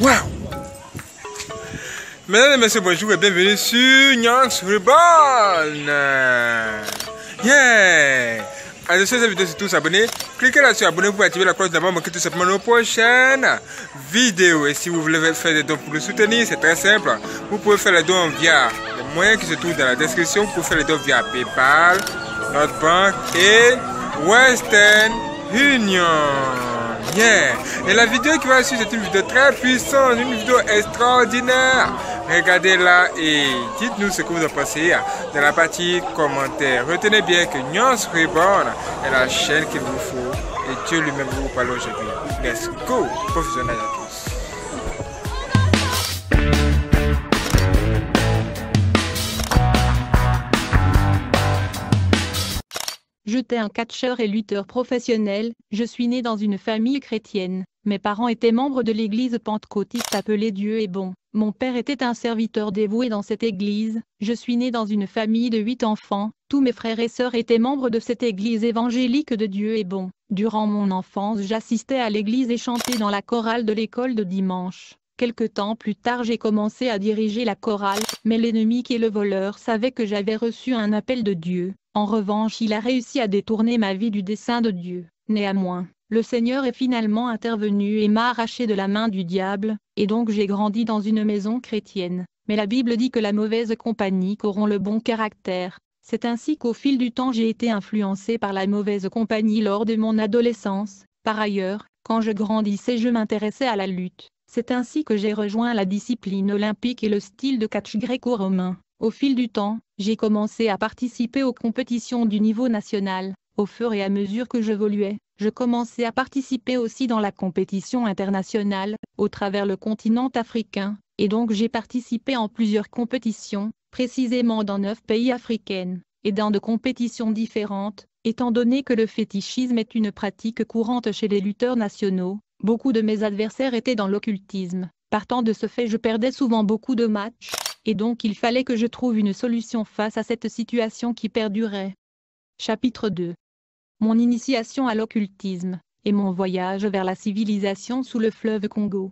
Wow! Mesdames et messieurs, bonjour et bienvenue sur Nyanx Reborn. Yeah Alors, si cette vidéo, c'est tous abonnés. Cliquez là sur abonner pour activer la cloche d'abord, manquer tout simplement nos prochaines vidéos. Et si vous voulez faire des dons pour nous soutenir, c'est très simple. Vous pouvez faire les dons via les moyens qui se trouve dans la description. Vous pouvez faire les dons via PayPal, notre banque et Western Union bien. Et la vidéo qui va suivre, c'est une vidéo très puissante, une vidéo extraordinaire. Regardez-la et dites-nous ce que vous en pensez dans la partie commentaire. Retenez bien que Nyons Reborn est la chaîne qu'il vous faut et Dieu lui-même vous parle aujourd'hui. Let's go, professionnel. J'étais un catcheur et lutteur professionnel, je suis né dans une famille chrétienne. Mes parents étaient membres de l'église pentecôtiste appelée Dieu est bon. Mon père était un serviteur dévoué dans cette église. Je suis né dans une famille de huit enfants. Tous mes frères et sœurs étaient membres de cette église évangélique de Dieu est bon. Durant mon enfance, j'assistais à l'église et chantais dans la chorale de l'école de dimanche. Quelque temps plus tard j'ai commencé à diriger la chorale, mais l'ennemi qui est le voleur savait que j'avais reçu un appel de Dieu. En revanche il a réussi à détourner ma vie du dessein de Dieu. Néanmoins, le Seigneur est finalement intervenu et m'a arraché de la main du diable, et donc j'ai grandi dans une maison chrétienne. Mais la Bible dit que la mauvaise compagnie corrompt le bon caractère. C'est ainsi qu'au fil du temps j'ai été influencé par la mauvaise compagnie lors de mon adolescence. Par ailleurs, quand je grandissais je m'intéressais à la lutte, c'est ainsi que j'ai rejoint la discipline olympique et le style de catch gréco-romain. Au fil du temps, j'ai commencé à participer aux compétitions du niveau national. Au fur et à mesure que j'évoluais, je commençais à participer aussi dans la compétition internationale, au travers le continent africain, et donc j'ai participé en plusieurs compétitions, précisément dans neuf pays africains, et dans de compétitions différentes, étant donné que le fétichisme est une pratique courante chez les lutteurs nationaux, Beaucoup de mes adversaires étaient dans l'occultisme, partant de ce fait je perdais souvent beaucoup de matchs, et donc il fallait que je trouve une solution face à cette situation qui perdurait. Chapitre 2 Mon initiation à l'occultisme, et mon voyage vers la civilisation sous le fleuve Congo.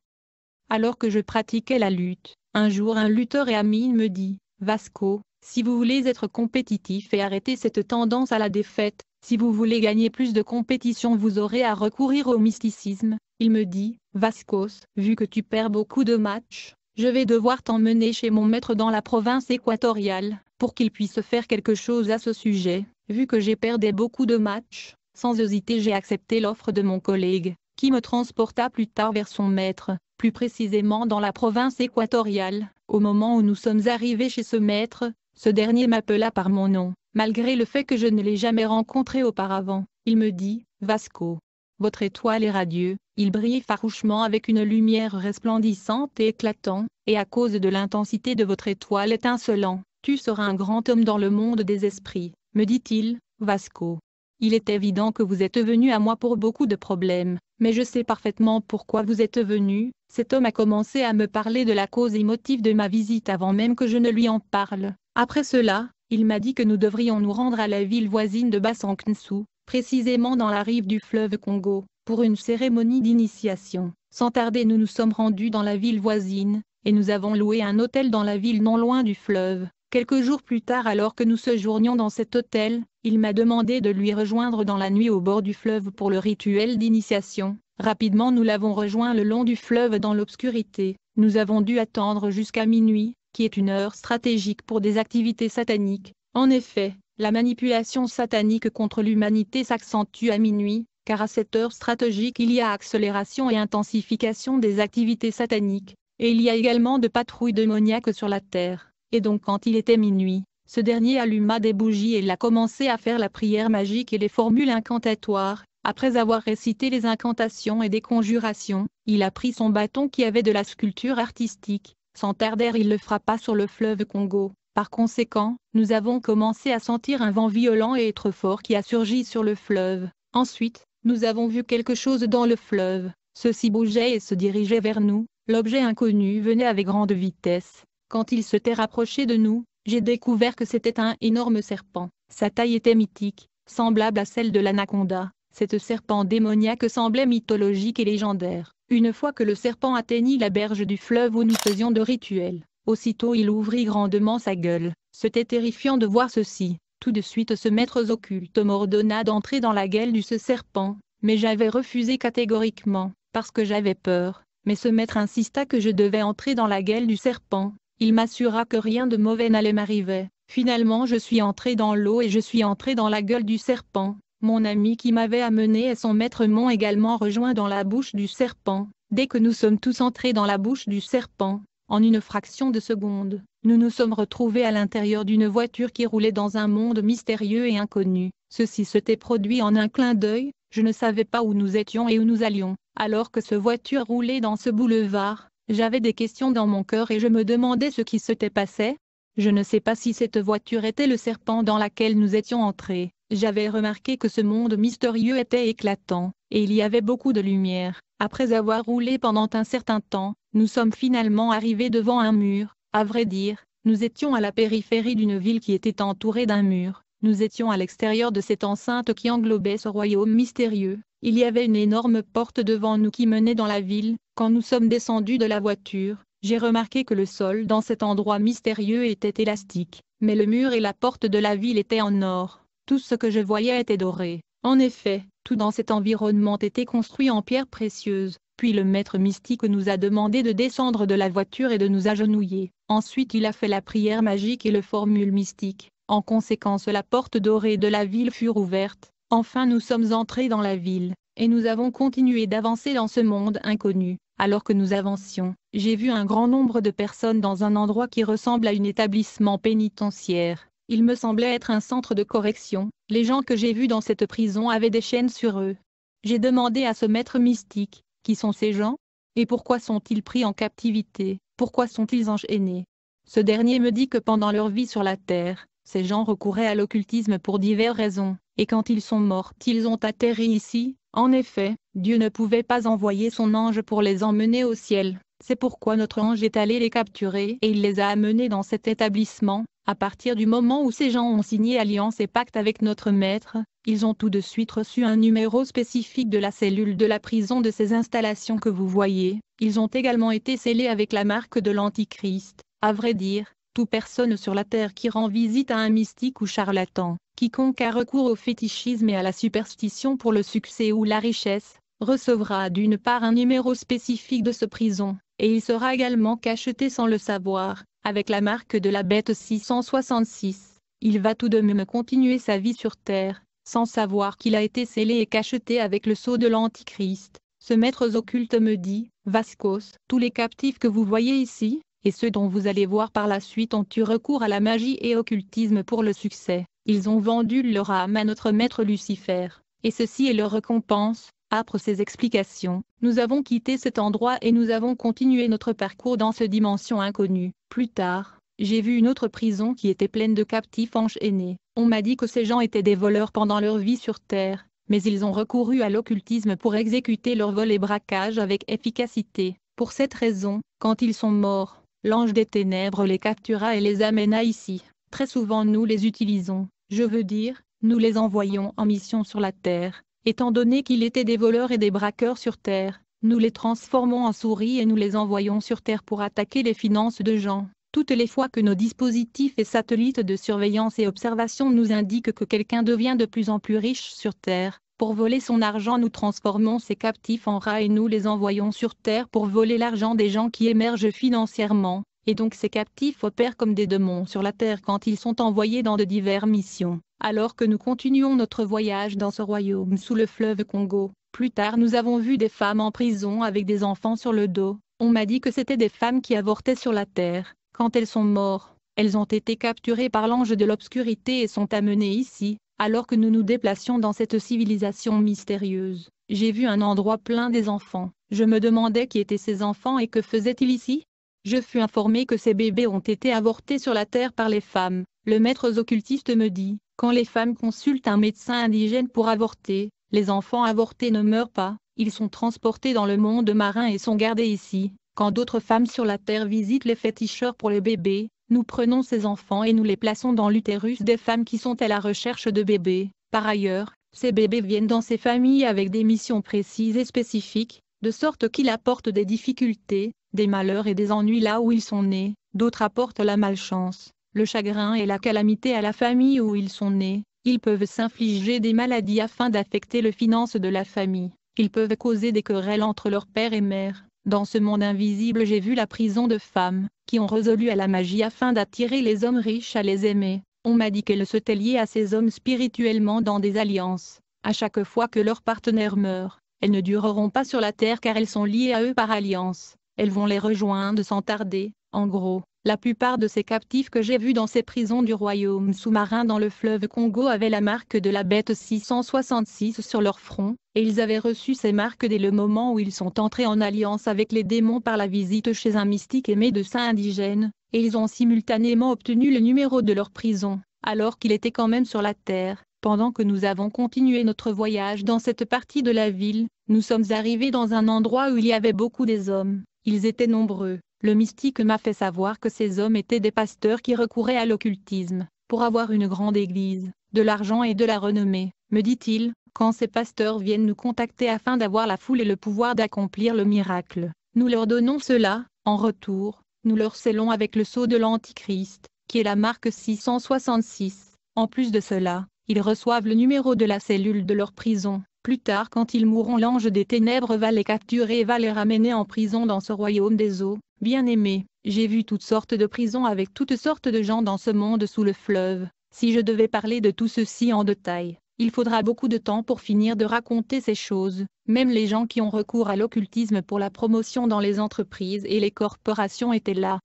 Alors que je pratiquais la lutte, un jour un lutteur et ami me dit, Vasco, si vous voulez être compétitif et arrêter cette tendance à la défaite, si vous voulez gagner plus de compétition vous aurez à recourir au mysticisme, il me dit, Vascos, vu que tu perds beaucoup de matchs, je vais devoir t'emmener chez mon maître dans la province équatoriale, pour qu'il puisse faire quelque chose à ce sujet, vu que j'ai perdu beaucoup de matchs, sans hésiter j'ai accepté l'offre de mon collègue, qui me transporta plus tard vers son maître, plus précisément dans la province équatoriale, au moment où nous sommes arrivés chez ce maître, ce dernier m'appela par mon nom, malgré le fait que je ne l'ai jamais rencontré auparavant, il me dit, Vasco, votre étoile est radieux, il brille farouchement avec une lumière resplendissante et éclatant, et à cause de l'intensité de votre étoile étincelant, tu seras un grand homme dans le monde des esprits, me dit-il, Vasco. Il est évident que vous êtes venu à moi pour beaucoup de problèmes, mais je sais parfaitement pourquoi vous êtes venu, cet homme a commencé à me parler de la cause et motif de ma visite avant même que je ne lui en parle. Après cela, il m'a dit que nous devrions nous rendre à la ville voisine de Basanknsu, précisément dans la rive du fleuve Congo, pour une cérémonie d'initiation. Sans tarder nous nous sommes rendus dans la ville voisine, et nous avons loué un hôtel dans la ville non loin du fleuve. Quelques jours plus tard alors que nous séjournions dans cet hôtel, il m'a demandé de lui rejoindre dans la nuit au bord du fleuve pour le rituel d'initiation. Rapidement nous l'avons rejoint le long du fleuve dans l'obscurité. Nous avons dû attendre jusqu'à minuit, qui est une heure stratégique pour des activités sataniques. En effet, la manipulation satanique contre l'humanité s'accentue à minuit, car à cette heure stratégique il y a accélération et intensification des activités sataniques, et il y a également de patrouilles démoniaques sur la terre, et donc quand il était minuit, ce dernier alluma des bougies et il a commencé à faire la prière magique et les formules incantatoires, après avoir récité les incantations et des conjurations, il a pris son bâton qui avait de la sculpture artistique, sans tarder il le frappa sur le fleuve Congo, par conséquent, nous avons commencé à sentir un vent violent et être fort qui a surgi sur le fleuve. Ensuite, nous avons vu quelque chose dans le fleuve. Ceci bougeait et se dirigeait vers nous. L'objet inconnu venait avec grande vitesse. Quand il s'était rapproché de nous, j'ai découvert que c'était un énorme serpent. Sa taille était mythique, semblable à celle de l'anaconda. Cet serpent démoniaque semblait mythologique et légendaire. Une fois que le serpent atteignit la berge du fleuve où nous faisions de rituels, Aussitôt il ouvrit grandement sa gueule. C'était terrifiant de voir ceci. Tout de suite ce maître occulte m'ordonna d'entrer dans la gueule du ce serpent, mais j'avais refusé catégoriquement, parce que j'avais peur. Mais ce maître insista que je devais entrer dans la gueule du serpent. Il m'assura que rien de mauvais n'allait m'arriver. Finalement je suis entré dans l'eau et je suis entré dans la gueule du serpent. Mon ami qui m'avait amené et son maître m'ont également rejoint dans la bouche du serpent. Dès que nous sommes tous entrés dans la bouche du serpent, en une fraction de seconde, nous nous sommes retrouvés à l'intérieur d'une voiture qui roulait dans un monde mystérieux et inconnu. Ceci s'était produit en un clin d'œil, je ne savais pas où nous étions et où nous allions. Alors que cette voiture roulait dans ce boulevard, j'avais des questions dans mon cœur et je me demandais ce qui s'était passé. Je ne sais pas si cette voiture était le serpent dans laquelle nous étions entrés. J'avais remarqué que ce monde mystérieux était éclatant, et il y avait beaucoup de lumière. Après avoir roulé pendant un certain temps, nous sommes finalement arrivés devant un mur, à vrai dire, nous étions à la périphérie d'une ville qui était entourée d'un mur, nous étions à l'extérieur de cette enceinte qui englobait ce royaume mystérieux, il y avait une énorme porte devant nous qui menait dans la ville, quand nous sommes descendus de la voiture, j'ai remarqué que le sol dans cet endroit mystérieux était élastique, mais le mur et la porte de la ville étaient en or, tout ce que je voyais était doré, en effet, tout dans cet environnement était construit en pierres précieuses, puis le maître mystique nous a demandé de descendre de la voiture et de nous agenouiller. Ensuite il a fait la prière magique et le formule mystique. En conséquence la porte dorée de la ville fut rouverte. Enfin nous sommes entrés dans la ville, et nous avons continué d'avancer dans ce monde inconnu. Alors que nous avancions, j'ai vu un grand nombre de personnes dans un endroit qui ressemble à un établissement pénitentiaire. Il me semblait être un centre de correction. Les gens que j'ai vus dans cette prison avaient des chaînes sur eux. J'ai demandé à ce maître mystique, qui sont ces gens Et pourquoi sont-ils pris en captivité Pourquoi sont-ils enchaînés Ce dernier me dit que pendant leur vie sur la terre, ces gens recouraient à l'occultisme pour diverses raisons, et quand ils sont morts, ils ont atterri ici. En effet, Dieu ne pouvait pas envoyer son ange pour les emmener au ciel. C'est pourquoi notre ange est allé les capturer et il les a amenés dans cet établissement, à partir du moment où ces gens ont signé alliance et pacte avec notre maître, ils ont tout de suite reçu un numéro spécifique de la cellule de la prison de ces installations que vous voyez, ils ont également été scellés avec la marque de l'Antichrist, à vrai dire, toute personne sur la terre qui rend visite à un mystique ou charlatan, quiconque a recours au fétichisme et à la superstition pour le succès ou la richesse, recevra d'une part un numéro spécifique de ce prison, et il sera également cacheté sans le savoir, avec la marque de la bête 666. Il va tout de même continuer sa vie sur Terre, sans savoir qu'il a été scellé et cacheté avec le sceau de l'Antichrist. Ce maître occulte me dit, Vascos, tous les captifs que vous voyez ici, et ceux dont vous allez voir par la suite ont eu recours à la magie et occultisme pour le succès. Ils ont vendu leur âme à notre maître Lucifer, et ceci est leur récompense, après ces explications, nous avons quitté cet endroit et nous avons continué notre parcours dans cette dimension inconnue. Plus tard, j'ai vu une autre prison qui était pleine de captifs aînés. On m'a dit que ces gens étaient des voleurs pendant leur vie sur Terre, mais ils ont recouru à l'occultisme pour exécuter leurs vols et braquages avec efficacité. Pour cette raison, quand ils sont morts, l'ange des ténèbres les captura et les amena ici. Très souvent nous les utilisons, je veux dire, nous les envoyons en mission sur la Terre, Étant donné qu'il était des voleurs et des braqueurs sur Terre, nous les transformons en souris et nous les envoyons sur Terre pour attaquer les finances de gens. Toutes les fois que nos dispositifs et satellites de surveillance et observation nous indiquent que quelqu'un devient de plus en plus riche sur Terre, pour voler son argent nous transformons ses captifs en rats et nous les envoyons sur Terre pour voler l'argent des gens qui émergent financièrement et donc ces captifs opèrent comme des démons sur la terre quand ils sont envoyés dans de diverses missions. Alors que nous continuons notre voyage dans ce royaume sous le fleuve Congo, plus tard nous avons vu des femmes en prison avec des enfants sur le dos, on m'a dit que c'était des femmes qui avortaient sur la terre, quand elles sont mortes, elles ont été capturées par l'ange de l'obscurité et sont amenées ici, alors que nous nous déplacions dans cette civilisation mystérieuse. J'ai vu un endroit plein des enfants, je me demandais qui étaient ces enfants et que faisaient-ils ici je fus informé que ces bébés ont été avortés sur la terre par les femmes. Le maître occultiste me dit, quand les femmes consultent un médecin indigène pour avorter, les enfants avortés ne meurent pas, ils sont transportés dans le monde marin et sont gardés ici. Quand d'autres femmes sur la terre visitent les féticheurs pour les bébés, nous prenons ces enfants et nous les plaçons dans l'utérus des femmes qui sont à la recherche de bébés. Par ailleurs, ces bébés viennent dans ces familles avec des missions précises et spécifiques, de sorte qu'ils apportent des difficultés, des malheurs et des ennuis là où ils sont nés, d'autres apportent la malchance, le chagrin et la calamité à la famille où ils sont nés, ils peuvent s'infliger des maladies afin d'affecter le finance de la famille, ils peuvent causer des querelles entre leur père et mère. Dans ce monde invisible j'ai vu la prison de femmes, qui ont résolu à la magie afin d'attirer les hommes riches à les aimer. On m'a dit qu'elles se liées à ces hommes spirituellement dans des alliances. À chaque fois que leur partenaire meurt, elles ne dureront pas sur la terre car elles sont liées à eux par alliance elles vont les rejoindre sans tarder. En gros, la plupart de ces captifs que j'ai vus dans ces prisons du royaume sous-marin dans le fleuve Congo avaient la marque de la bête 666 sur leur front, et ils avaient reçu ces marques dès le moment où ils sont entrés en alliance avec les démons par la visite chez un mystique et médecin indigène, et ils ont simultanément obtenu le numéro de leur prison, alors qu'il était quand même sur la terre. Pendant que nous avons continué notre voyage dans cette partie de la ville, nous sommes arrivés dans un endroit où il y avait beaucoup des hommes. Ils étaient nombreux. Le mystique m'a fait savoir que ces hommes étaient des pasteurs qui recouraient à l'occultisme, pour avoir une grande église, de l'argent et de la renommée, me dit-il, quand ces pasteurs viennent nous contacter afin d'avoir la foule et le pouvoir d'accomplir le miracle. Nous leur donnons cela, en retour, nous leur scellons avec le sceau de l'Antichrist, qui est la marque 666. En plus de cela, ils reçoivent le numéro de la cellule de leur prison, plus tard quand ils mourront l'ange des ténèbres va les capturer et va les ramener en prison dans ce royaume des eaux. Bien-aimé, j'ai vu toutes sortes de prisons avec toutes sortes de gens dans ce monde sous le fleuve. Si je devais parler de tout ceci en détail, il faudra beaucoup de temps pour finir de raconter ces choses. Même les gens qui ont recours à l'occultisme pour la promotion dans les entreprises et les corporations étaient là.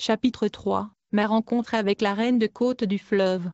Chapitre 3 Ma rencontre avec la reine de côte du fleuve.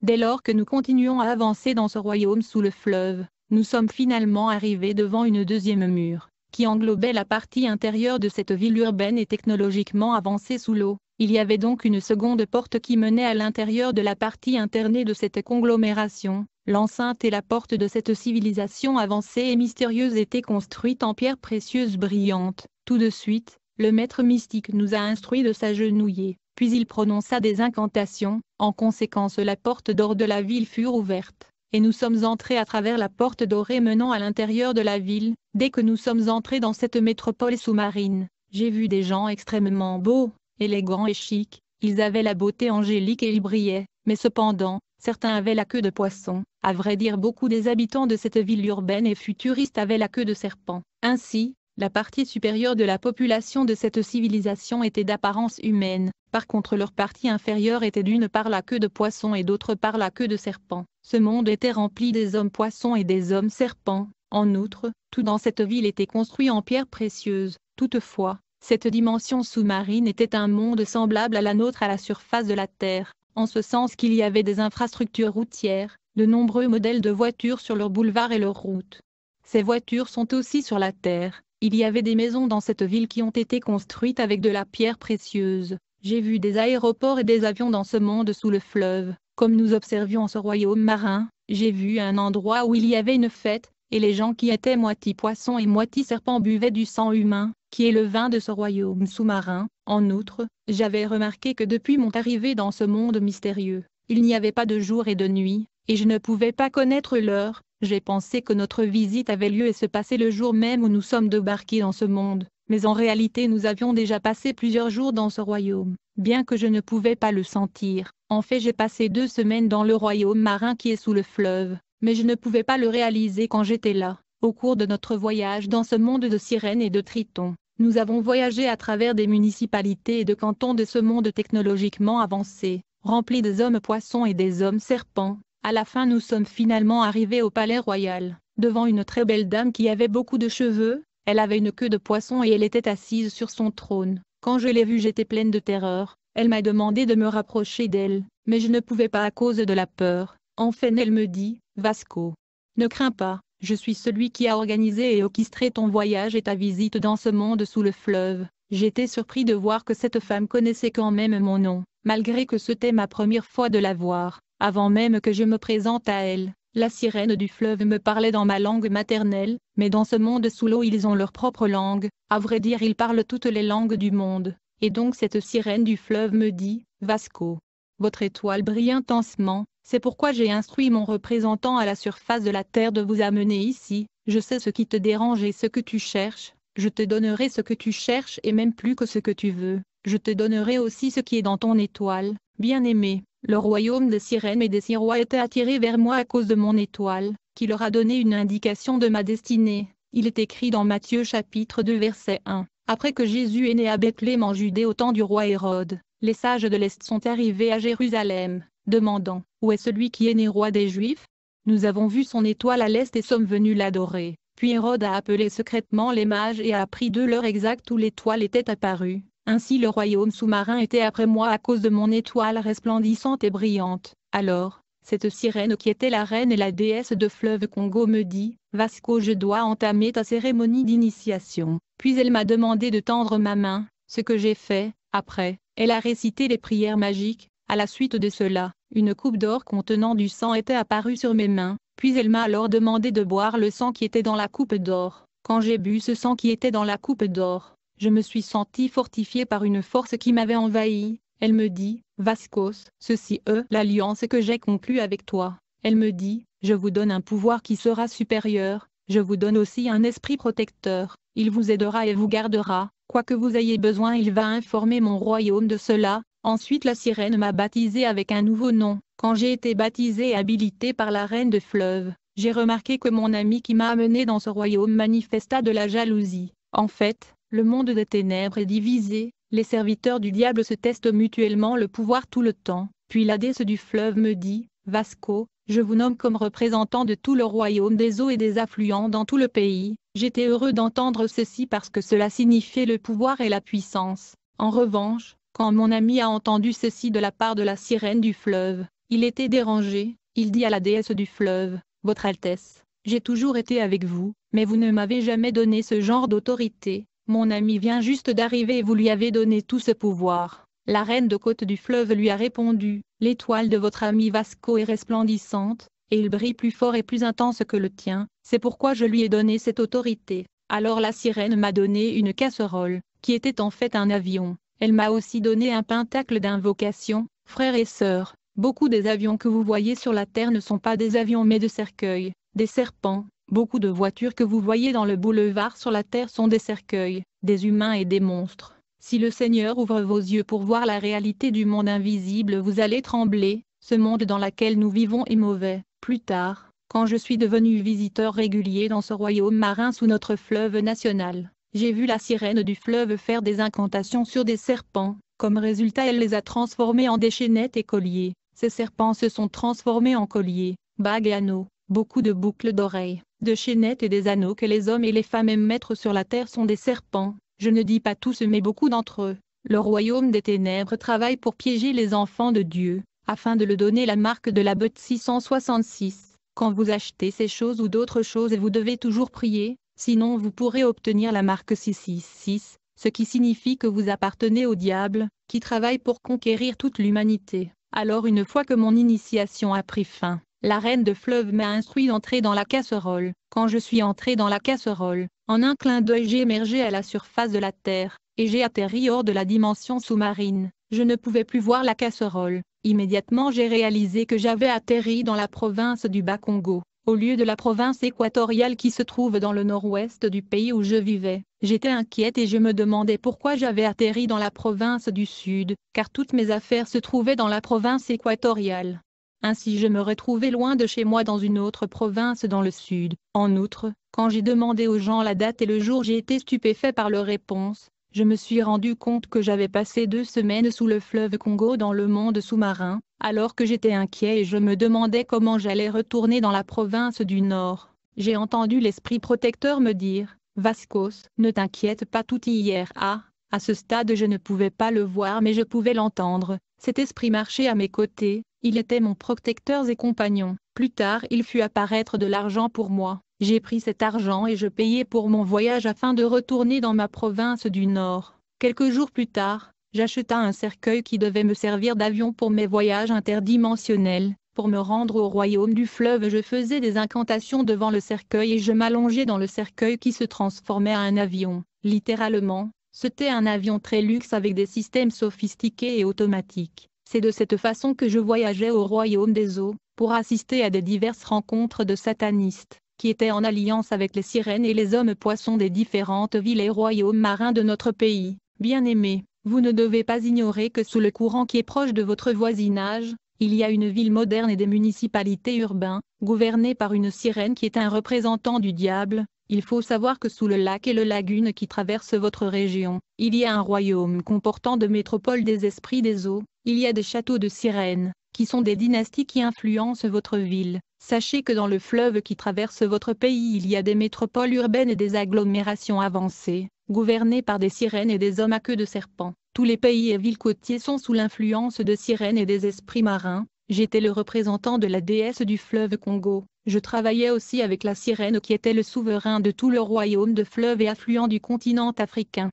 Dès lors que nous continuons à avancer dans ce royaume sous le fleuve, nous sommes finalement arrivés devant une deuxième mur, qui englobait la partie intérieure de cette ville urbaine et technologiquement avancée sous l'eau. Il y avait donc une seconde porte qui menait à l'intérieur de la partie internée de cette conglomération. L'enceinte et la porte de cette civilisation avancée et mystérieuse étaient construites en pierres précieuses brillantes. Tout de suite, le maître mystique nous a instruit de s'agenouiller, puis il prononça des incantations, en conséquence la porte d'or de la ville fut ouverte et nous sommes entrés à travers la porte dorée menant à l'intérieur de la ville, dès que nous sommes entrés dans cette métropole sous-marine, j'ai vu des gens extrêmement beaux, élégants et chics, ils avaient la beauté angélique et ils brillaient, mais cependant, certains avaient la queue de poisson, à vrai dire beaucoup des habitants de cette ville urbaine et futuriste avaient la queue de serpent. Ainsi, la partie supérieure de la population de cette civilisation était d'apparence humaine, par contre leur partie inférieure était d'une part la queue de poisson et d'autre part la queue de serpent. Ce monde était rempli des hommes poissons et des hommes serpents. En outre, tout dans cette ville était construit en pierres précieuses. Toutefois, cette dimension sous-marine était un monde semblable à la nôtre à la surface de la Terre, en ce sens qu'il y avait des infrastructures routières, de nombreux modèles de voitures sur leurs boulevards et leurs routes. Ces voitures sont aussi sur la Terre, il y avait des maisons dans cette ville qui ont été construites avec de la pierre précieuse. J'ai vu des aéroports et des avions dans ce monde sous le fleuve. Comme nous observions ce royaume marin, j'ai vu un endroit où il y avait une fête, et les gens qui étaient moitié poissons et moitié serpents buvaient du sang humain, qui est le vin de ce royaume sous-marin. En outre, j'avais remarqué que depuis mon arrivée dans ce monde mystérieux, il n'y avait pas de jour et de nuit, et je ne pouvais pas connaître l'heure, j'ai pensé que notre visite avait lieu et se passait le jour même où nous sommes débarqués dans ce monde, mais en réalité nous avions déjà passé plusieurs jours dans ce royaume, bien que je ne pouvais pas le sentir. En fait j'ai passé deux semaines dans le royaume marin qui est sous le fleuve, mais je ne pouvais pas le réaliser quand j'étais là. Au cours de notre voyage dans ce monde de sirènes et de tritons, nous avons voyagé à travers des municipalités et de cantons de ce monde technologiquement avancé, rempli des hommes poissons et des hommes serpents, à la fin nous sommes finalement arrivés au palais royal, devant une très belle dame qui avait beaucoup de cheveux, elle avait une queue de poisson et elle était assise sur son trône. Quand je l'ai vue j'étais pleine de terreur, elle m'a demandé de me rapprocher d'elle, mais je ne pouvais pas à cause de la peur. Enfin elle me dit, Vasco, ne crains pas, je suis celui qui a organisé et orchestré ton voyage et ta visite dans ce monde sous le fleuve. J'étais surpris de voir que cette femme connaissait quand même mon nom, malgré que c'était ma première fois de la voir. Avant même que je me présente à elle, la sirène du fleuve me parlait dans ma langue maternelle, mais dans ce monde sous l'eau ils ont leur propre langue, à vrai dire ils parlent toutes les langues du monde, et donc cette sirène du fleuve me dit, Vasco. Votre étoile brille intensement, c'est pourquoi j'ai instruit mon représentant à la surface de la terre de vous amener ici, je sais ce qui te dérange et ce que tu cherches, je te donnerai ce que tu cherches et même plus que ce que tu veux, je te donnerai aussi ce qui est dans ton étoile, bien-aimé. Le royaume des sirènes et des sirois était attiré vers moi à cause de mon étoile, qui leur a donné une indication de ma destinée. Il est écrit dans Matthieu chapitre 2 verset 1. Après que Jésus est né à Bethléem en Judée au temps du roi Hérode, les sages de l'Est sont arrivés à Jérusalem, demandant, Où est celui qui est né roi des Juifs Nous avons vu son étoile à l'Est et sommes venus l'adorer. Puis Hérode a appelé secrètement les mages et a appris de l'heure exacte où l'étoile était apparue, ainsi le royaume sous-marin était après moi à cause de mon étoile resplendissante et brillante. Alors, cette sirène qui était la reine et la déesse de fleuve Congo me dit, Vasco je dois entamer ta cérémonie d'initiation. Puis elle m'a demandé de tendre ma main, ce que j'ai fait, après, elle a récité les prières magiques, à la suite de cela, une coupe d'or contenant du sang était apparue sur mes mains, puis elle m'a alors demandé de boire le sang qui était dans la coupe d'or. Quand j'ai bu ce sang qui était dans la coupe d'or, je me suis senti fortifié par une force qui m'avait envahi. Elle me dit, Vascos, ceci est l'alliance que j'ai conclue avec toi. Elle me dit, je vous donne un pouvoir qui sera supérieur, je vous donne aussi un esprit protecteur, il vous aidera et vous gardera, quoi que vous ayez besoin il va informer mon royaume de cela, ensuite la sirène m'a baptisé avec un nouveau nom, quand j'ai été baptisé et habilité par la reine de fleuve, j'ai remarqué que mon ami qui m'a amené dans ce royaume manifesta de la jalousie, en fait, le monde des ténèbres est divisé, les serviteurs du diable se testent mutuellement le pouvoir tout le temps, puis la déesse du fleuve me dit, Vasco, je vous nomme comme représentant de tout le royaume des eaux et des affluents dans tout le pays, j'étais heureux d'entendre ceci parce que cela signifiait le pouvoir et la puissance. En revanche, quand mon ami a entendu ceci de la part de la sirène du fleuve, il était dérangé, il dit à la déesse du fleuve, Votre Altesse, j'ai toujours été avec vous, mais vous ne m'avez jamais donné ce genre d'autorité, mon ami vient juste d'arriver et vous lui avez donné tout ce pouvoir. La reine de côte du fleuve lui a répondu, l'étoile de votre ami Vasco est resplendissante, et il brille plus fort et plus intense que le tien, c'est pourquoi je lui ai donné cette autorité. Alors la sirène m'a donné une casserole, qui était en fait un avion. Elle m'a aussi donné un pentacle d'invocation, frères et sœurs, beaucoup des avions que vous voyez sur la terre ne sont pas des avions mais de cercueils, des serpents, Beaucoup de voitures que vous voyez dans le boulevard sur la terre sont des cercueils, des humains et des monstres. Si le Seigneur ouvre vos yeux pour voir la réalité du monde invisible vous allez trembler, ce monde dans lequel nous vivons est mauvais. Plus tard, quand je suis devenu visiteur régulier dans ce royaume marin sous notre fleuve national, j'ai vu la sirène du fleuve faire des incantations sur des serpents, comme résultat elle les a transformés en déchaînettes et colliers. Ces serpents se sont transformés en colliers, bagues et anneaux, beaucoup de boucles d'oreilles de chaînettes et des anneaux que les hommes et les femmes aiment mettre sur la terre sont des serpents, je ne dis pas tous mais beaucoup d'entre eux. Le royaume des ténèbres travaille pour piéger les enfants de Dieu, afin de le donner la marque de la botte 666. Quand vous achetez ces choses ou d'autres choses vous devez toujours prier, sinon vous pourrez obtenir la marque 666, ce qui signifie que vous appartenez au diable, qui travaille pour conquérir toute l'humanité. Alors une fois que mon initiation a pris fin, la reine de fleuve m'a instruit d'entrer dans la casserole. Quand je suis entré dans la casserole, en un clin d'œil j'ai émergé à la surface de la terre, et j'ai atterri hors de la dimension sous-marine. Je ne pouvais plus voir la casserole. Immédiatement j'ai réalisé que j'avais atterri dans la province du Bas-Congo. Au lieu de la province équatoriale qui se trouve dans le nord-ouest du pays où je vivais, j'étais inquiète et je me demandais pourquoi j'avais atterri dans la province du sud, car toutes mes affaires se trouvaient dans la province équatoriale. Ainsi je me retrouvais loin de chez moi dans une autre province dans le sud. En outre, quand j'ai demandé aux gens la date et le jour j'ai été stupéfait par leur réponse, je me suis rendu compte que j'avais passé deux semaines sous le fleuve Congo dans le monde sous-marin, alors que j'étais inquiet et je me demandais comment j'allais retourner dans la province du Nord. J'ai entendu l'esprit protecteur me dire, Vascos, ne t'inquiète pas tout hier ah, à ce stade je ne pouvais pas le voir mais je pouvais l'entendre, cet esprit marchait à mes côtés, il était mon protecteur et compagnon. Plus tard il fut apparaître de l'argent pour moi. J'ai pris cet argent et je payais pour mon voyage afin de retourner dans ma province du Nord. Quelques jours plus tard, j'acheta un cercueil qui devait me servir d'avion pour mes voyages interdimensionnels. Pour me rendre au royaume du fleuve je faisais des incantations devant le cercueil et je m'allongeais dans le cercueil qui se transformait à un avion. Littéralement, c'était un avion très luxe avec des systèmes sophistiqués et automatiques. C'est de cette façon que je voyageais au royaume des eaux, pour assister à des diverses rencontres de satanistes, qui étaient en alliance avec les sirènes et les hommes poissons des différentes villes et royaumes marins de notre pays. Bien-aimés, vous ne devez pas ignorer que sous le courant qui est proche de votre voisinage, il y a une ville moderne et des municipalités urbaines, gouvernées par une sirène qui est un représentant du diable, il faut savoir que sous le lac et le lagune qui traversent votre région, il y a un royaume comportant de métropoles des esprits des eaux, il y a des châteaux de sirènes, qui sont des dynasties qui influencent votre ville. Sachez que dans le fleuve qui traverse votre pays il y a des métropoles urbaines et des agglomérations avancées, gouvernées par des sirènes et des hommes à queue de serpent. Tous les pays et villes côtiers sont sous l'influence de sirènes et des esprits marins. J'étais le représentant de la déesse du fleuve Congo, je travaillais aussi avec la sirène qui était le souverain de tout le royaume de fleuves et affluent du continent africain.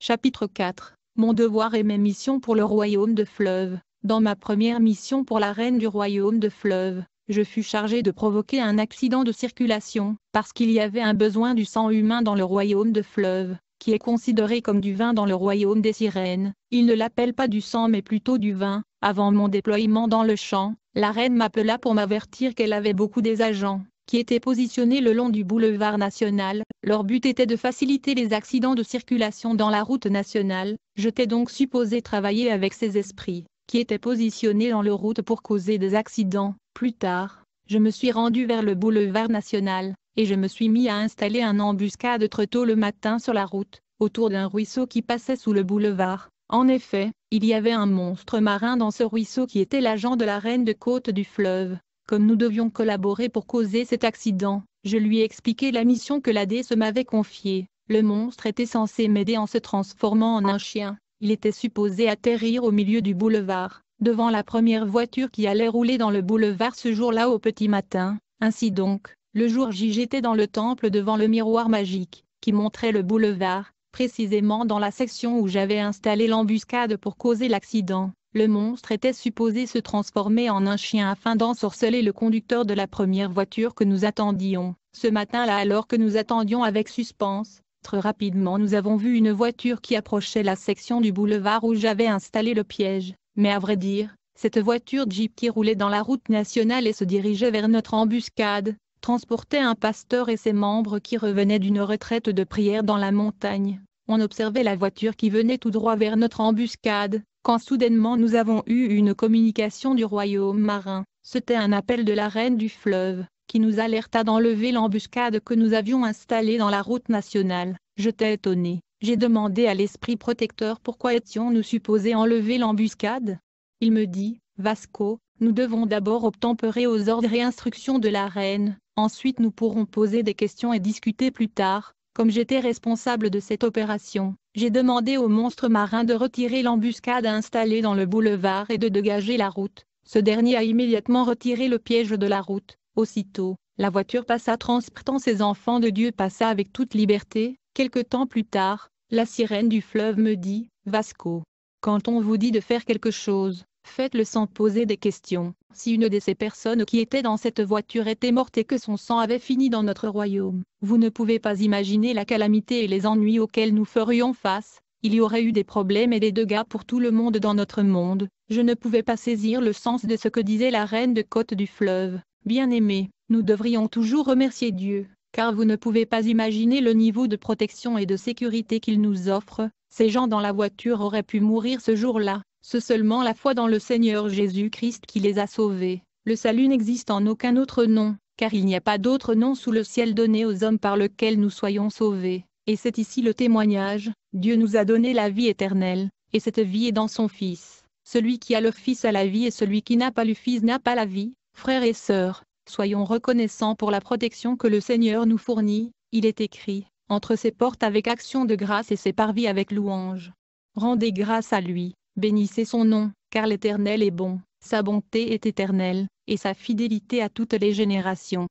Chapitre 4 Mon devoir et mes missions pour le royaume de fleuves. Dans ma première mission pour la reine du royaume de fleuves, je fus chargé de provoquer un accident de circulation, parce qu'il y avait un besoin du sang humain dans le royaume de fleuve qui est considéré comme du vin dans le royaume des sirènes, ils ne l'appellent pas du sang mais plutôt du vin, avant mon déploiement dans le champ, la reine m'appela pour m'avertir qu'elle avait beaucoup des agents, qui étaient positionnés le long du boulevard national, leur but était de faciliter les accidents de circulation dans la route nationale, j'étais donc supposé travailler avec ces esprits, qui étaient positionnés dans leur route pour causer des accidents, plus tard, je me suis rendu vers le boulevard national, et je me suis mis à installer un embuscade très tôt le matin sur la route, autour d'un ruisseau qui passait sous le boulevard. En effet, il y avait un monstre marin dans ce ruisseau qui était l'agent de la reine de côte du fleuve. Comme nous devions collaborer pour causer cet accident, je lui ai expliqué la mission que la se m'avait confiée. Le monstre était censé m'aider en se transformant en un chien. Il était supposé atterrir au milieu du boulevard, devant la première voiture qui allait rouler dans le boulevard ce jour-là au petit matin. Ainsi donc, le jour J j'étais dans le temple devant le miroir magique, qui montrait le boulevard, précisément dans la section où j'avais installé l'embuscade pour causer l'accident. Le monstre était supposé se transformer en un chien afin d'ensorceler le conducteur de la première voiture que nous attendions. Ce matin-là alors que nous attendions avec suspense, très rapidement nous avons vu une voiture qui approchait la section du boulevard où j'avais installé le piège. Mais à vrai dire, cette voiture Jeep qui roulait dans la route nationale et se dirigeait vers notre embuscade, transportait un pasteur et ses membres qui revenaient d'une retraite de prière dans la montagne. On observait la voiture qui venait tout droit vers notre embuscade, quand soudainement nous avons eu une communication du royaume marin. C'était un appel de la reine du fleuve, qui nous alerta d'enlever l'embuscade que nous avions installée dans la route nationale. J'étais étonné. J'ai demandé à l'esprit protecteur pourquoi étions-nous supposés enlever l'embuscade. Il me dit, Vasco, nous devons d'abord obtempérer aux ordres et instructions de la reine, Ensuite nous pourrons poser des questions et discuter plus tard. Comme j'étais responsable de cette opération, j'ai demandé au monstre marin de retirer l'embuscade installée dans le boulevard et de dégager la route. Ce dernier a immédiatement retiré le piège de la route. Aussitôt, la voiture passa transportant ses enfants de Dieu passa avec toute liberté. Quelque temps plus tard, la sirène du fleuve me dit, Vasco, quand on vous dit de faire quelque chose, Faites-le sans poser des questions. Si une de ces personnes qui étaient dans cette voiture était morte et que son sang avait fini dans notre royaume, vous ne pouvez pas imaginer la calamité et les ennuis auxquels nous ferions face. Il y aurait eu des problèmes et des dégâts pour tout le monde dans notre monde. Je ne pouvais pas saisir le sens de ce que disait la reine de côte du fleuve. bien aimé, nous devrions toujours remercier Dieu, car vous ne pouvez pas imaginer le niveau de protection et de sécurité qu'il nous offre. Ces gens dans la voiture auraient pu mourir ce jour-là, c'est seulement la foi dans le Seigneur Jésus-Christ qui les a sauvés. Le salut n'existe en aucun autre nom, car il n'y a pas d'autre nom sous le ciel donné aux hommes par lequel nous soyons sauvés. Et c'est ici le témoignage, Dieu nous a donné la vie éternelle, et cette vie est dans son Fils. Celui qui a le Fils a la vie et celui qui n'a pas le Fils n'a pas la vie. Frères et sœurs, soyons reconnaissants pour la protection que le Seigneur nous fournit, il est écrit, entre ses portes avec action de grâce et ses parvis avec louange. Rendez grâce à lui. Bénissez son nom, car l'Éternel est bon, sa bonté est éternelle, et sa fidélité à toutes les générations.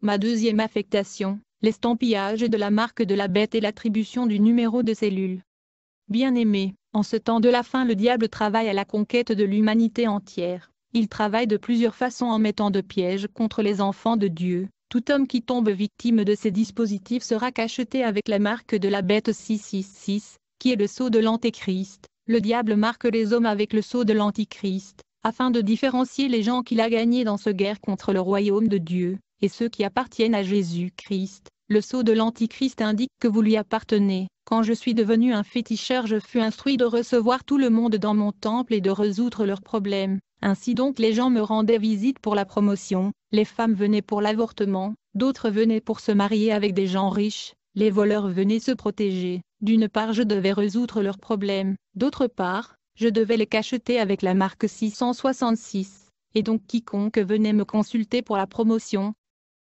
Ma deuxième affectation, l'estampillage de la marque de la bête et l'attribution du numéro de cellule. Bien-aimé, en ce temps de la fin le diable travaille à la conquête de l'humanité entière. Il travaille de plusieurs façons en mettant de pièges contre les enfants de Dieu. Tout homme qui tombe victime de ces dispositifs sera cacheté avec la marque de la bête 666, qui est le sceau de l'Antéchrist, le diable marque les hommes avec le sceau de l'Antichrist, afin de différencier les gens qu'il a gagnés dans ce guerre contre le royaume de Dieu, et ceux qui appartiennent à Jésus-Christ. Le sceau de l'Antichrist indique que vous lui appartenez. Quand je suis devenu un féticheur je fus instruit de recevoir tout le monde dans mon temple et de résoudre leurs problèmes. Ainsi donc les gens me rendaient visite pour la promotion, les femmes venaient pour l'avortement, d'autres venaient pour se marier avec des gens riches, les voleurs venaient se protéger, d'une part je devais résoudre leurs problèmes, d'autre part, je devais les cacheter avec la marque 666, et donc quiconque venait me consulter pour la promotion,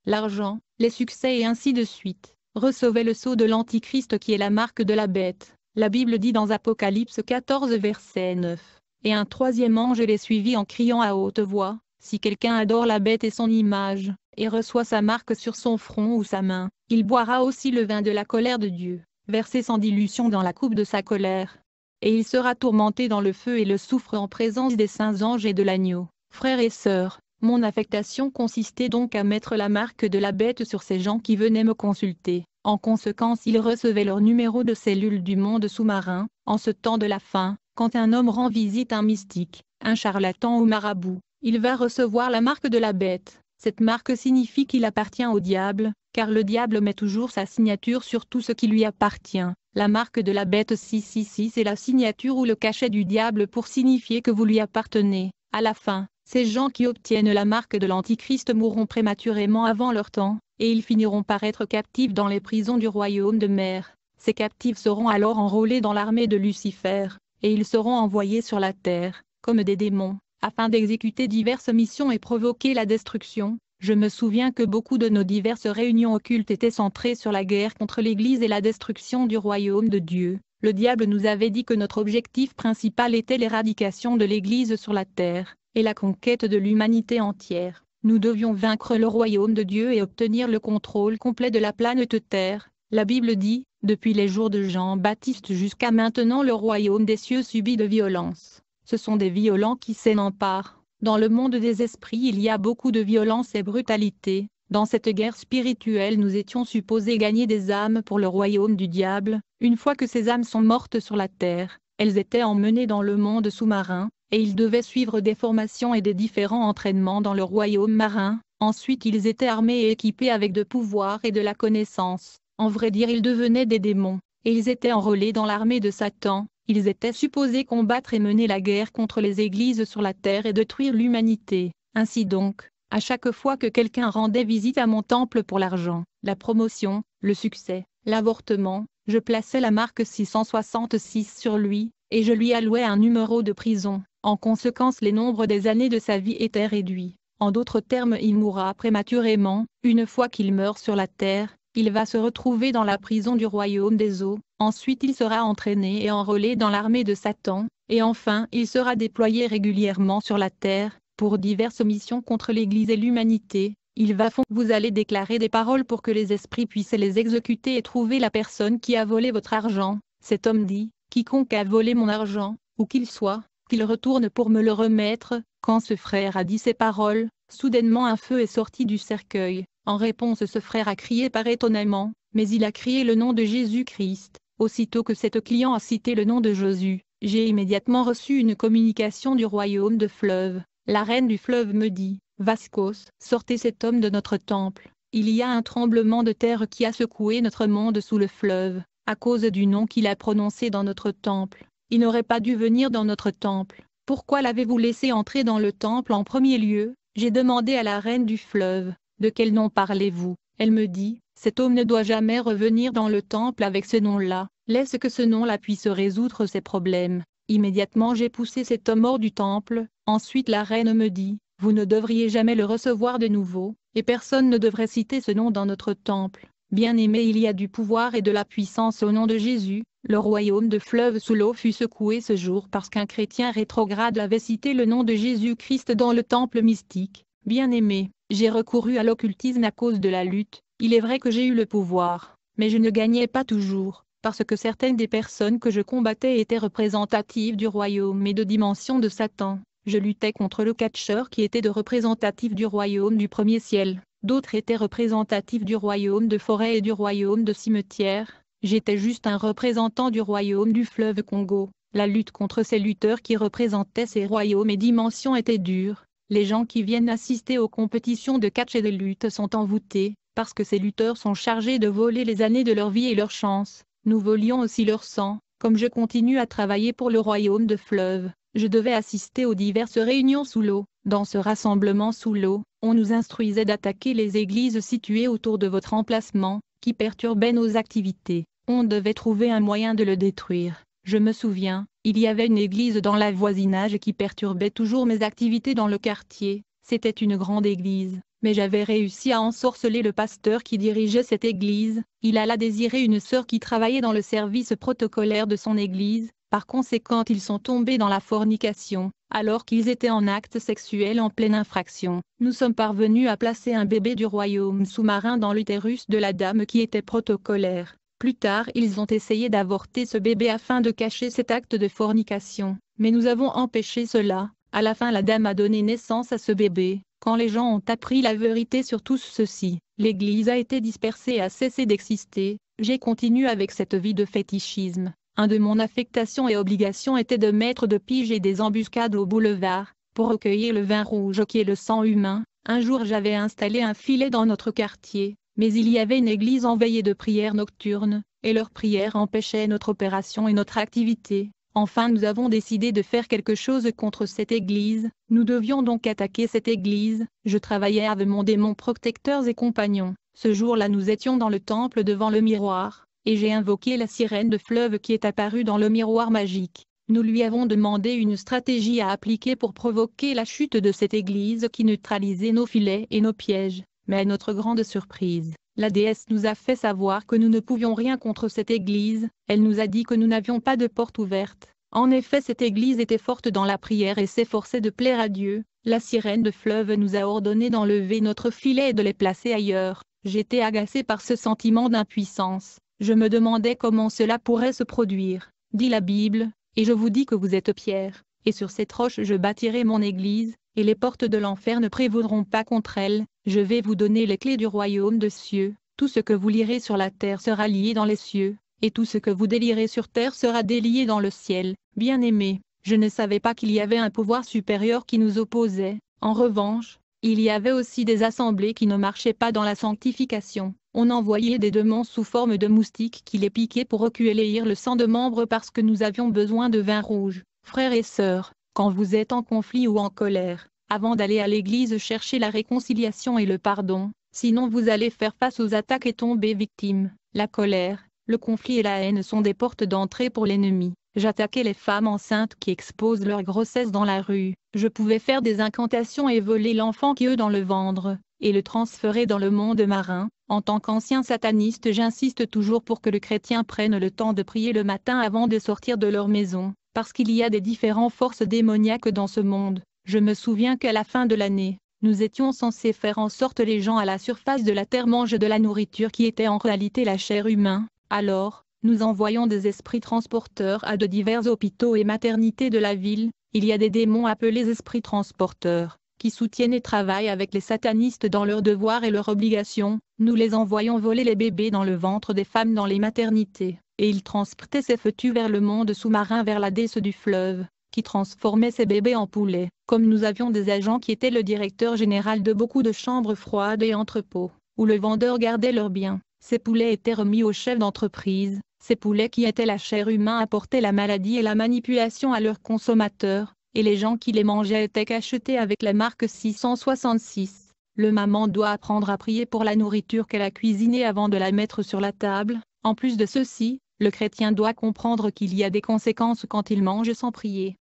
l'argent, les succès et ainsi de suite, recevait le sceau de l'Antichrist qui est la marque de la bête. La Bible dit dans Apocalypse 14 verset 9. Et un troisième ange les suivit en criant à haute voix, Si quelqu'un adore la bête et son image, et reçoit sa marque sur son front ou sa main, il boira aussi le vin de la colère de Dieu, versé sans dilution dans la coupe de sa colère. Et il sera tourmenté dans le feu et le souffre en présence des saints anges et de l'agneau. Frères et sœurs, mon affectation consistait donc à mettre la marque de la bête sur ces gens qui venaient me consulter. En conséquence ils recevaient leur numéro de cellule du monde sous-marin, en ce temps de la fin, quand un homme rend visite à un mystique, un charlatan ou marabout, il va recevoir la marque de la bête. Cette marque signifie qu'il appartient au diable, car le diable met toujours sa signature sur tout ce qui lui appartient. La marque de la bête 666 est la signature ou le cachet du diable pour signifier que vous lui appartenez. À la fin, ces gens qui obtiennent la marque de l'Antichrist mourront prématurément avant leur temps, et ils finiront par être captifs dans les prisons du royaume de mer. Ces captifs seront alors enrôlés dans l'armée de Lucifer, et ils seront envoyés sur la terre, comme des démons afin d'exécuter diverses missions et provoquer la destruction. Je me souviens que beaucoup de nos diverses réunions occultes étaient centrées sur la guerre contre l'Église et la destruction du royaume de Dieu. Le diable nous avait dit que notre objectif principal était l'éradication de l'Église sur la terre, et la conquête de l'humanité entière. Nous devions vaincre le royaume de Dieu et obtenir le contrôle complet de la planète Terre. La Bible dit, depuis les jours de Jean-Baptiste jusqu'à maintenant le royaume des cieux subit de violences ce sont des violents qui s'en emparent. Dans le monde des esprits il y a beaucoup de violence et brutalité. Dans cette guerre spirituelle nous étions supposés gagner des âmes pour le royaume du diable, une fois que ces âmes sont mortes sur la terre, elles étaient emmenées dans le monde sous-marin, et ils devaient suivre des formations et des différents entraînements dans le royaume marin, ensuite ils étaient armés et équipés avec de pouvoir et de la connaissance, en vrai dire ils devenaient des démons, et ils étaient enrôlés dans l'armée de Satan, ils étaient supposés combattre et mener la guerre contre les églises sur la terre et détruire l'humanité. Ainsi donc, à chaque fois que quelqu'un rendait visite à mon temple pour l'argent, la promotion, le succès, l'avortement, je plaçais la marque 666 sur lui, et je lui allouais un numéro de prison. En conséquence les nombres des années de sa vie étaient réduits. En d'autres termes il mourra prématurément, une fois qu'il meurt sur la terre, il va se retrouver dans la prison du royaume des eaux, Ensuite il sera entraîné et enrôlé dans l'armée de Satan, et enfin il sera déployé régulièrement sur la terre, pour diverses missions contre l'Église et l'humanité. Il va Vous allez déclarer des paroles pour que les esprits puissent les exécuter et trouver la personne qui a volé votre argent. Cet homme dit, quiconque a volé mon argent, où qu'il soit, qu'il retourne pour me le remettre. Quand ce frère a dit ces paroles, soudainement un feu est sorti du cercueil. En réponse ce frère a crié par étonnement, mais il a crié le nom de Jésus-Christ. Aussitôt que cette client a cité le nom de Jésus, j'ai immédiatement reçu une communication du royaume de fleuve. La reine du fleuve me dit, Vascos, sortez cet homme de notre temple. Il y a un tremblement de terre qui a secoué notre monde sous le fleuve, à cause du nom qu'il a prononcé dans notre temple. Il n'aurait pas dû venir dans notre temple. Pourquoi l'avez-vous laissé entrer dans le temple en premier lieu J'ai demandé à la reine du fleuve, de quel nom parlez-vous Elle me dit, cet homme ne doit jamais revenir dans le temple avec ce nom-là. Laisse que ce nom-là puisse résoudre ses problèmes. Immédiatement j'ai poussé cet homme hors du temple, ensuite la reine me dit, vous ne devriez jamais le recevoir de nouveau, et personne ne devrait citer ce nom dans notre temple. Bien-aimé il y a du pouvoir et de la puissance au nom de Jésus, le royaume de fleuve sous l'eau fut secoué ce jour parce qu'un chrétien rétrograde avait cité le nom de Jésus-Christ dans le temple mystique. Bien-aimé, j'ai recouru à l'occultisme à cause de la lutte, il est vrai que j'ai eu le pouvoir, mais je ne gagnais pas toujours, parce que certaines des personnes que je combattais étaient représentatives du royaume et de dimension de Satan. Je luttais contre le catcheur qui était de représentatif du royaume du premier ciel. D'autres étaient représentatifs du royaume de forêt et du royaume de cimetière. J'étais juste un représentant du royaume du fleuve Congo. La lutte contre ces lutteurs qui représentaient ces royaumes et dimensions était dure. Les gens qui viennent assister aux compétitions de catch et de lutte sont envoûtés, parce que ces lutteurs sont chargés de voler les années de leur vie et leurs chance. Nous volions aussi leur sang, comme je continue à travailler pour le royaume de fleuve, je devais assister aux diverses réunions sous l'eau. Dans ce rassemblement sous l'eau, on nous instruisait d'attaquer les églises situées autour de votre emplacement, qui perturbaient nos activités. On devait trouver un moyen de le détruire. Je me souviens, il y avait une église dans la voisinage qui perturbait toujours mes activités dans le quartier. C'était une grande église, mais j'avais réussi à ensorceler le pasteur qui dirigeait cette église, il alla désirer une sœur qui travaillait dans le service protocolaire de son église, par conséquent ils sont tombés dans la fornication, alors qu'ils étaient en acte sexuel en pleine infraction. Nous sommes parvenus à placer un bébé du royaume sous-marin dans l'utérus de la dame qui était protocolaire. Plus tard ils ont essayé d'avorter ce bébé afin de cacher cet acte de fornication, mais nous avons empêché cela, à la fin la dame a donné naissance à ce bébé, quand les gens ont appris la vérité sur tout ceci, l'Église a été dispersée et a cessé d'exister, j'ai continué avec cette vie de fétichisme. Un de mon affectation et obligation était de mettre de piges et des embuscades au boulevard, pour recueillir le vin rouge qui est le sang humain. Un jour j'avais installé un filet dans notre quartier, mais il y avait une église envahie de prières nocturnes, et leurs prières empêchaient notre opération et notre activité. Enfin nous avons décidé de faire quelque chose contre cette église, nous devions donc attaquer cette église, je travaillais avec mon démon protecteurs et compagnons, ce jour-là nous étions dans le temple devant le miroir, et j'ai invoqué la sirène de fleuve qui est apparue dans le miroir magique. Nous lui avons demandé une stratégie à appliquer pour provoquer la chute de cette église qui neutralisait nos filets et nos pièges, mais à notre grande surprise, la déesse nous a fait savoir que nous ne pouvions rien contre cette église, elle nous a dit que nous n'avions pas de porte ouverte. En effet cette église était forte dans la prière et s'efforçait de plaire à Dieu, la sirène de fleuve nous a ordonné d'enlever notre filet et de les placer ailleurs, j'étais agacé par ce sentiment d'impuissance, je me demandais comment cela pourrait se produire, dit la Bible, et je vous dis que vous êtes Pierre, et sur cette roche je bâtirai mon église, et les portes de l'enfer ne prévaudront pas contre elle, je vais vous donner les clés du royaume des cieux, tout ce que vous lirez sur la terre sera lié dans les cieux, et tout ce que vous délirez sur terre sera délié dans le ciel. Bien-aimé, je ne savais pas qu'il y avait un pouvoir supérieur qui nous opposait, en revanche, il y avait aussi des assemblées qui ne marchaient pas dans la sanctification. On envoyait des démons sous forme de moustiques qui les piquaient pour recueillir le sang de membres parce que nous avions besoin de vin rouge. Frères et sœurs, quand vous êtes en conflit ou en colère, avant d'aller à l'église chercher la réconciliation et le pardon, sinon vous allez faire face aux attaques et tomber victime. La colère, le conflit et la haine sont des portes d'entrée pour l'ennemi. J'attaquais les femmes enceintes qui exposent leur grossesse dans la rue. Je pouvais faire des incantations et voler l'enfant qui eut dans le ventre, et le transférer dans le monde marin. En tant qu'ancien sataniste j'insiste toujours pour que le chrétien prenne le temps de prier le matin avant de sortir de leur maison parce qu'il y a des différentes forces démoniaques dans ce monde. Je me souviens qu'à la fin de l'année, nous étions censés faire en sorte les gens à la surface de la terre mangent de la nourriture qui était en réalité la chair humaine. Alors, nous envoyons des esprits transporteurs à de divers hôpitaux et maternités de la ville, il y a des démons appelés esprits transporteurs, qui soutiennent et travaillent avec les satanistes dans leurs devoirs et leurs obligations, nous les envoyons voler les bébés dans le ventre des femmes dans les maternités et il transportait ses fœtus vers le monde sous-marin vers la déesse du fleuve, qui transformait ses bébés en poulets, comme nous avions des agents qui étaient le directeur général de beaucoup de chambres froides et entrepôts, où le vendeur gardait leurs biens, ces poulets étaient remis au chef d'entreprise, ces poulets qui étaient la chair humaine apportaient la maladie et la manipulation à leurs consommateurs, et les gens qui les mangeaient étaient cachetés avec la marque 666. Le maman doit apprendre à prier pour la nourriture qu'elle a cuisinée avant de la mettre sur la table. En plus de ceci, le chrétien doit comprendre qu'il y a des conséquences quand il mange sans prier.